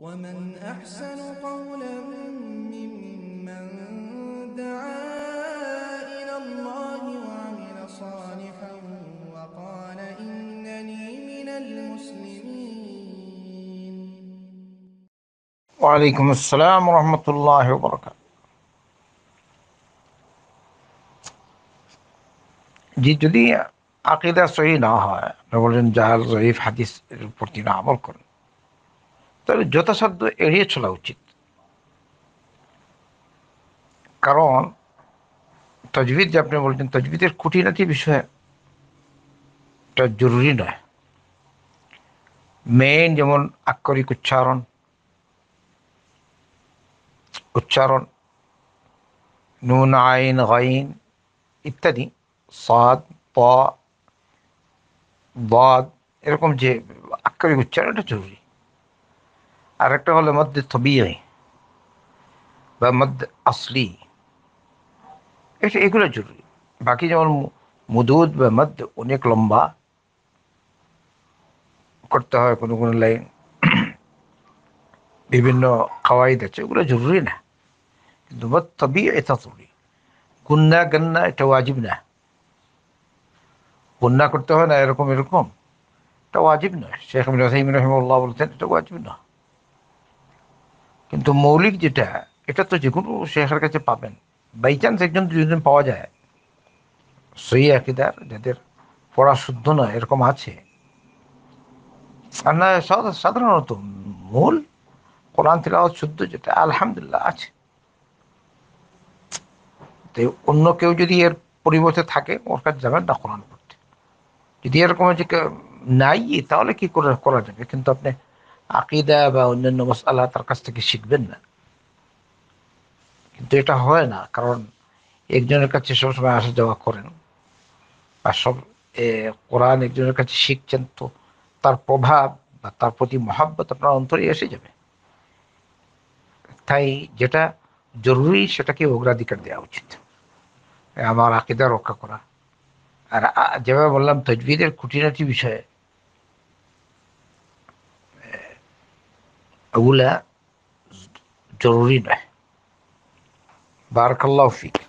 ومن أحسن قولا ممن دعا إلى الله وعمل صالحا وقال إنني من المسلمين وعليكم السلام ورحمة الله وبركاته جی যদি عقیدہ صحیح نہ হয় বলেন জাহাল ضعیف حدیث پرتی نہ عمل করেন তবে যথাসাধ্য এড়িয়ে চলা উচিত কারণ তজবিদ যে আপনি বলছেন তজবিদের খুঁটিনাটি বিষয়ে এটা জরুরি নয় মেন যেমন আক্ষরিক উচ্চারণ উচ্চারণ নুন আইন গাইন ইত্যাদি সাদ প বাদ এরকম যে আক্ষরিক উচ্চারণটা জরুরি আর একটা হলো মধ্যে থবিয়ে বা মধ্যে আসলি এটা এগুলো জরুরি বাকি যেমন মুদুদ বা মধ্য অনেক লম্বা করতে হয় কোনো কোনো লাইন বিভিন্ন খাওয়াইদ আছে ওগুলো জরুরি না কিন্তু থবি এটা তরি গুন্না গান্না এটা ওয়াজিব না গুন্না করতে হয় না এরকম এরকম এটা ওয়াজিব নয় শেখ রহিম রহিমুল্লাহ বলতেন এটা ওয়াজিব নয় কিন্তু মৌলিক যেটা এটা তো যে কোনো শেখার কাছে পাবেন বাই চান্স একজন দুজন পাওয়া যায় সেই আকিদার যাদের পড়া শুদ্ধ নয় এরকম আছে আর না সাধারণত মূল কোরআন তিলাওয়াত শুদ্ধ যেটা আলহামদুলিল্লাহ আছে অন্য কেউ যদি এর পরিবর্তে থাকে ওর কাছে যাবেন না কোরআন পড়তে যদি এরকম যে নাই তাহলে কি করে করা যাবে কিন্তু আপনি আকিদা বা অন্যান্য মশালা তার কাছ থেকে শিখবেন না কিন্তু এটা হয় না কারণ একজনের কাছে সবসময় আসা যাওয়া করেন আর সব কোরআন একজনের কাছে শিখছেন তো তার প্রভাব বা তার প্রতি মহাব্বত আপনার অন্তরে এসে যাবে তাই যেটা জরুরি সেটাকে অগ্রাধিকার দেওয়া উচিত আমার আকিদা রক্ষা করা আর যেভাবে বললাম তজবিদের খুঁটিনাটি বিষয়ে أولا ضروري بارك الله فيك